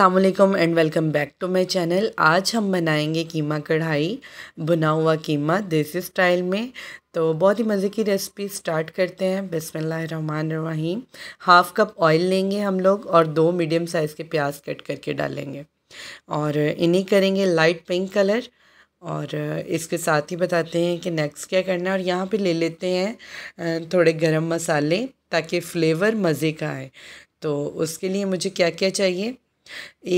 Aslam and welcome back to my channel आज हम बनाएंगे कीमा कढ़ाई बुना हुआ कीमा देसी स्टाइल में तो बहुत ही मज़े की रेसिपी स्टार्ट करते हैं बसमीम हाफ़ कप ऑयल लेंगे हम लोग और दो मीडियम साइज़ के प्याज कट करके डालेंगे और इन्हीं करेंगे लाइट पिंक कलर और इसके साथ ही बताते हैं कि नेक्स्ट क्या करना है और यहाँ पे ले लेते हैं थोड़े गरम मसाले ताकि फ्लेवर मज़े का आए तो उसके लिए मुझे क्या क्या चाहिए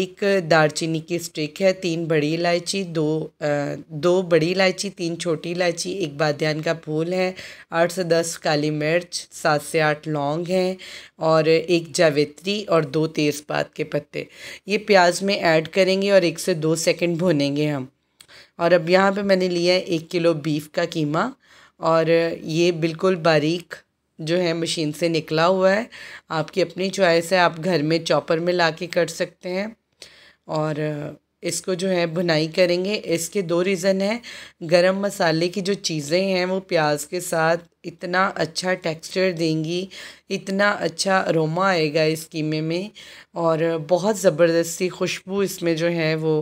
एक दालचीनी की स्टिक है तीन बड़ी इलायची दो दो बड़ी इलायची तीन छोटी इलायची एक बादन का फूल है आठ से दस काली मिर्च सात से आठ लौंग हैं और एक जावित्री और दो तेज़पात के पत्ते ये प्याज में ऐड करेंगे और एक से दो सेकंड भुनेंगे हम और अब यहाँ पे मैंने लिया है एक किलो बीफ का कीमा और ये बिल्कुल बारीक जो है मशीन से निकला हुआ है आपकी अपनी चॉइस है आप घर में चॉपर में ला के कर सकते हैं और इसको जो है भुनाई करेंगे इसके दो रीज़न हैं गरम मसाले की जो चीज़ें हैं वो प्याज के साथ इतना अच्छा टेक्सचर देंगी इतना अच्छा अरोमा आएगा इस कीमे में और बहुत ज़बरदस्ती खुशबू इसमें जो है वो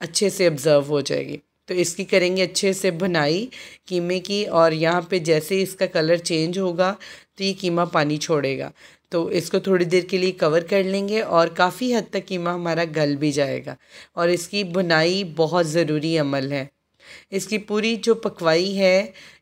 अच्छे से ऑब्ज़र्व हो जाएगी तो इसकी करेंगे अच्छे से बनाई कीमे की और यहाँ पे जैसे इसका कलर चेंज होगा तो ये कीमा पानी छोड़ेगा तो इसको थोड़ी देर के लिए कवर कर लेंगे और काफ़ी हद तक कीमा हमारा गल भी जाएगा और इसकी बुनाई बहुत ज़रूरी अमल है इसकी पूरी जो पकवाई है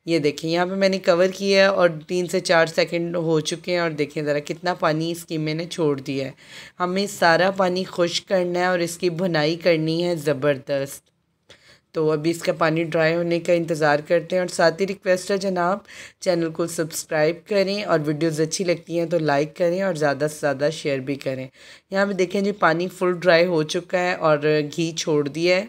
ये देखिए यहाँ पे मैंने कवर किया है और तीन से चार सेकंड हो चुके हैं और देखें ज़रा कितना पानी इसकी मैंने छोड़ दिया है हमें सारा पानी खुश करना है और इसकी भुनाई करनी है ज़बरदस्त तो अभी इसका पानी ड्राई होने का इंतज़ार करते हैं और साथ ही रिक्वेस्ट है जनाब चैनल को सब्सक्राइब करें और वीडियोस अच्छी लगती हैं तो लाइक करें और ज़्यादा से ज़्यादा शेयर भी करें यहाँ पे देखें जी पानी फुल ड्राई हो चुका है और घी छोड़ दिया है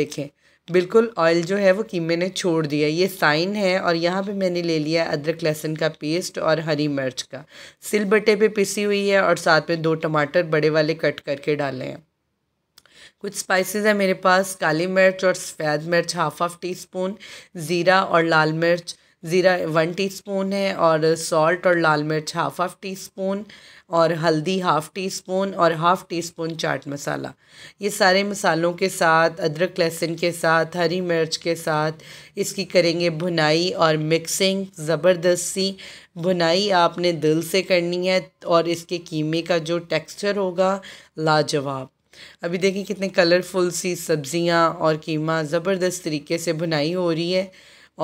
देखें बिल्कुल ऑयल जो है वो कीमे ने छोड़ दिया ये साइन है और यहाँ पे मैंने ले लिया अदरक लहसुन का पेस्ट और हरी मिर्च का सिल बटे पे पिसी हुई है और साथ में दो टमाटर बड़े वाले कट करके डाले हैं कुछ स्पाइसेस हैं मेरे पास काली मिर्च और सफ़ेद मिर्च हाफ़ हाफ़ टी स्पून ज़ीरा और लाल मिर्च ज़ीरा वन टी स्पून है और सॉल्ट और लाल मिर्च हाफ़ हाफ़ टी स्पून और हल्दी हाफ़ टी स्पून और हाफ़ टी स्पून चाट मसाला ये सारे मसालों के साथ अदरक लहसुन के साथ हरी मिर्च के साथ इसकी करेंगे भुनाई और मिक्सिंग ज़बरदस्ती भुनाई आपने दिल से करनी है और इसके कीमे का जो टेक्सचर होगा लाजवाब अभी देखिए कितने कलरफुल सी सब्ज़ियाँ और कीमा ज़बरदस्त तरीके से बुनाई हो रही है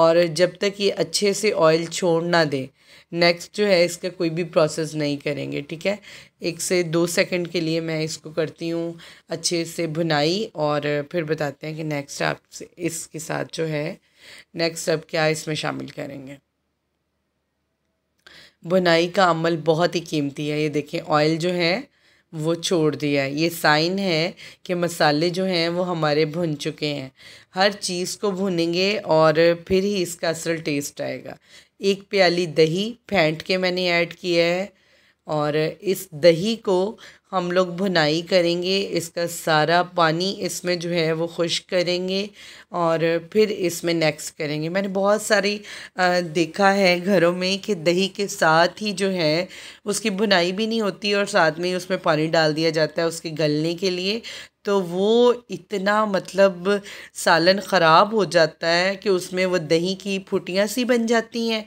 और जब तक ये अच्छे से ऑयल छोड़ ना दे नेक्स्ट जो है इसका कोई भी प्रोसेस नहीं करेंगे ठीक है एक से दो सेकंड के लिए मैं इसको करती हूँ अच्छे से भुनाई और फिर बताते हैं कि नेक्स्ट आप इसके साथ जो है नेक्स्ट आप क्या इसमें शामिल करेंगे भुनाई का अमल बहुत ही कीमती है ये देखें ऑयल जो है वो छोड़ दिया है ये साइन है कि मसाले जो हैं वो हमारे भुन चुके हैं हर चीज़ को भुनेंगे और फिर ही इसका असल टेस्ट आएगा एक प्याली दही फेंट के मैंने ऐड किया है और इस दही को हम लोग भुनाई करेंगे इसका सारा पानी इसमें जो है वो खुश करेंगे और फिर इसमें नेक्स्ट करेंगे मैंने बहुत सारी देखा है घरों में कि दही के साथ ही जो है उसकी भुनाई भी नहीं होती और साथ में ही उसमें पानी डाल दिया जाता है उसके गलने के लिए तो वो इतना मतलब सालन ख़राब हो जाता है कि उसमें वो दही की फुटियाँ सी बन जाती हैं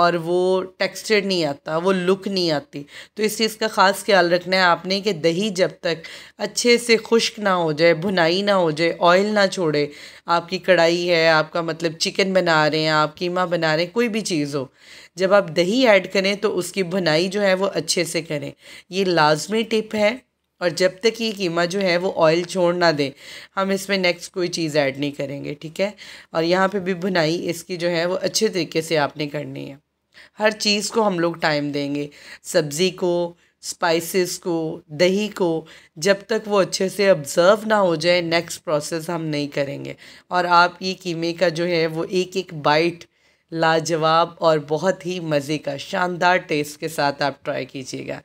और वो टेक्सचर नहीं आता वो लुक नहीं आती तो इस चीज़ का ख़ास ख्याल रखना है आपने कि दही जब तक अच्छे से खुश्क ना हो जाए भुनाई ना हो जाए ऑयल ना छोड़े आपकी कढ़ाई है आपका मतलब चिकन बना रहे हैं आप कीमा बना रहे हैं कोई भी चीज़ हो जब आप दही ऐड करें तो उसकी भुनाई जो है वो अच्छे से करें ये लाजमी टिप है और जब तक ये कीमा जो है वो ऑयल छोड़ ना दे हम इसमें नेक्स्ट कोई चीज़ ऐड नहीं करेंगे ठीक है और यहाँ पे भी भुनाई इसकी जो है वो अच्छे तरीके से आपने करनी है हर चीज़ को हम लोग टाइम देंगे सब्ज़ी को स्पाइसेस को दही को जब तक वो अच्छे से ऑब्ज़र्व ना हो जाए नेक्स्ट प्रोसेस हम नहीं करेंगे और आप ये कीमे का जो है वो एक एक बाइट लाजवाब और बहुत ही मज़े का शानदार टेस्ट के साथ आप ट्राई कीजिएगा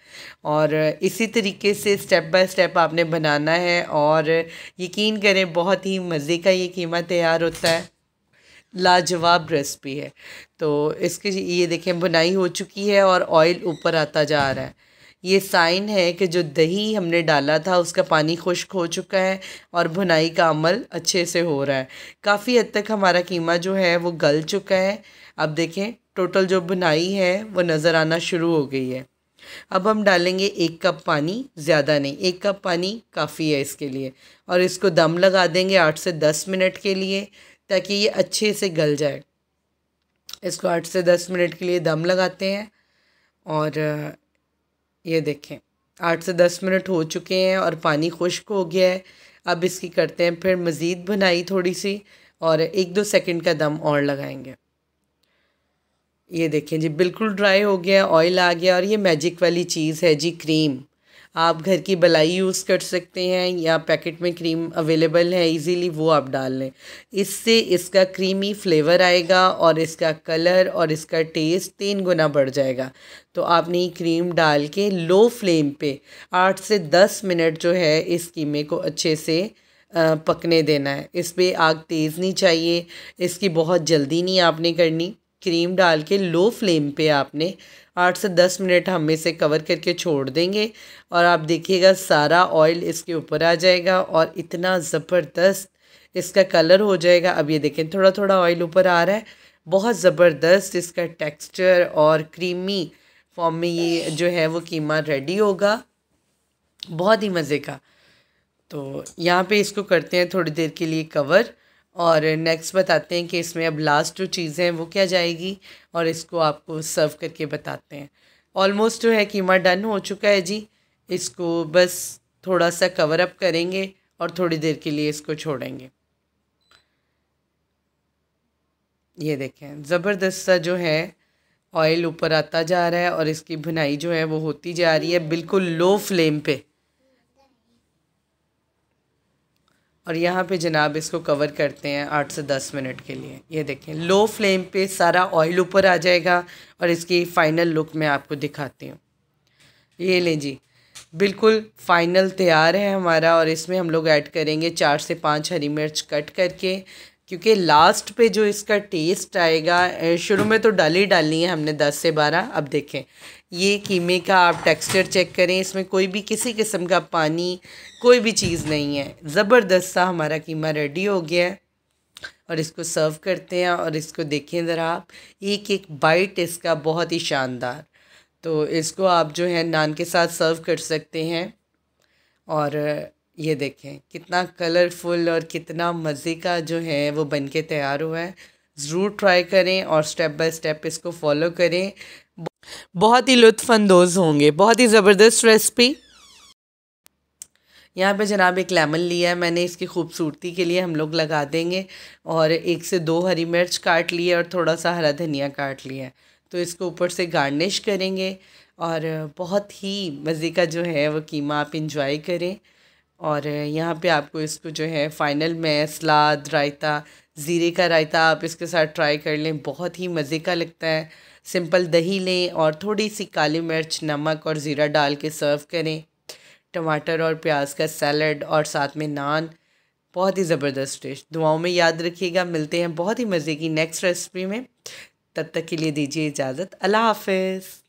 और इसी तरीके से स्टेप बाय स्टेप आपने बनाना है और यकीन करें बहुत ही मज़े का ये कीमा तैयार होता है लाजवाब रेसिपी है तो इसके ये देखें बुनाई हो चुकी है और ऑयल ऊपर आता जा रहा है ये साइन है कि जो दही हमने डाला था उसका पानी खुश्क हो चुका है और भुनाई का अमल अच्छे से हो रहा है काफ़ी हद तक हमारा कीमा जो है वो गल चुका है अब देखें टोटल जो भुनाई है वो नज़र आना शुरू हो गई है अब हम डालेंगे एक कप पानी ज़्यादा नहीं एक कप पानी काफ़ी है इसके लिए और इसको दम लगा देंगे आठ से दस मिनट के लिए ताकि ये अच्छे से गल जाए इसको आठ से दस मिनट के लिए दम लगाते हैं और ये देखें आठ से दस मिनट हो चुके हैं और पानी खुश्क हो गया है अब इसकी करते हैं फिर मज़ीद बनाई थोड़ी सी और एक दो सेकंड का दम और लगाएंगे ये देखें जी बिल्कुल ड्राई हो गया ऑयल आ गया और ये मैजिक वाली चीज़ है जी क्रीम आप घर की बलाई यूज़ कर सकते हैं या पैकेट में क्रीम अवेलेबल है इजीली वो आप डाल लें इससे इसका क्रीमी फ्लेवर आएगा और इसका कलर और इसका टेस्ट तीन गुना बढ़ जाएगा तो आपने ये क्रीम डाल के लो फ्लेम पे आठ से दस मिनट जो है इस कीमे को अच्छे से पकने देना है इस पर आग तेज़ नहीं चाहिए इसकी बहुत जल्दी नहीं आपने करनी क्रीम डाल के लो फ्लेम पे आपने आठ से दस मिनट हम इसे कवर करके छोड़ देंगे और आप देखिएगा सारा ऑयल इसके ऊपर आ जाएगा और इतना ज़बरदस्त इसका कलर हो जाएगा अब ये देखें थोड़ा थोड़ा ऑयल ऊपर आ रहा है बहुत ज़बरदस्त इसका टेक्सचर और क्रीमी फॉर्म में ये जो है वो कीमा रेडी होगा बहुत ही मज़े का तो यहाँ पे इसको करते हैं थोड़ी देर के लिए कवर और नेक्स्ट बताते हैं कि इसमें अब लास्ट जो चीज़ें हैं वो क्या जाएगी और इसको आपको सर्व करके बताते हैं ऑलमोस्ट जो है कीमा डन हो चुका है जी इसको बस थोड़ा सा कवर अप करेंगे और थोड़ी देर के लिए इसको छोड़ेंगे ये देखें ज़बरदस्त सा जो है ऑयल ऊपर आता जा रहा है और इसकी भुनाई जो है वो होती जा रही है बिल्कुल लो फ्लेम पे और यहाँ पे जनाब इसको कवर करते हैं आठ से दस मिनट के लिए ये देखें लो फ्लेम पे सारा ऑयल ऊपर आ जाएगा और इसकी फ़ाइनल लुक मैं आपको दिखाती हूँ ये लें जी बिल्कुल फ़ाइनल तैयार है हमारा और इसमें हम लोग ऐड करेंगे चार से पाँच हरी मिर्च कट करके क्योंकि लास्ट पे जो इसका टेस्ट आएगा शुरू में तो डाली डालनी है हमने 10 से 12 अब देखें ये कीमे का आप टेक्सचर चेक करें इसमें कोई भी किसी किस्म का पानी कोई भी चीज़ नहीं है ज़बरदस्त सा हमारा कीमा रेडी हो गया है और इसको सर्व करते हैं और इसको देखें ज़रा आप एक एक बाइट इसका बहुत ही शानदार तो इसको आप जो है नान के साथ सर्व कर सकते हैं और ये देखें कितना कलरफुल और कितना मज़े का जो है वो बन के तैयार हुआ है ज़रूर ट्राई करें और स्टेप बाय स्टेप इसको फॉलो करें बहुत ही लुत्फानंदोज़ होंगे बहुत ही ज़बरदस्त रेसिपी यहाँ पे जनाब एक लेमन लिया है मैंने इसकी खूबसूरती के लिए हम लोग लगा देंगे और एक से दो हरी मिर्च काट ली है और थोड़ा सा हरा धनिया काट लिया है तो इसको ऊपर से गार्निश करेंगे और बहुत ही मज़े का जो है वो कीमा आप इंजॉय करें और यहाँ पे आपको इसको जो है फ़ाइनल में सलाद रायता ज़ीरे का रायता आप इसके साथ ट्राई कर लें बहुत ही मज़े का लगता है सिंपल दही लें और थोड़ी सी काली मिर्च नमक और ज़ीरा डाल के सर्व करें टमाटर और प्याज का सैलड और साथ में नान बहुत ही ज़बरदस्त डिश दुआओं में याद रखिएगा मिलते हैं बहुत ही मज़े की नेक्स्ट रेसिपी में तब तक के लिए दीजिए इजाज़त अल्लाह हाफिज़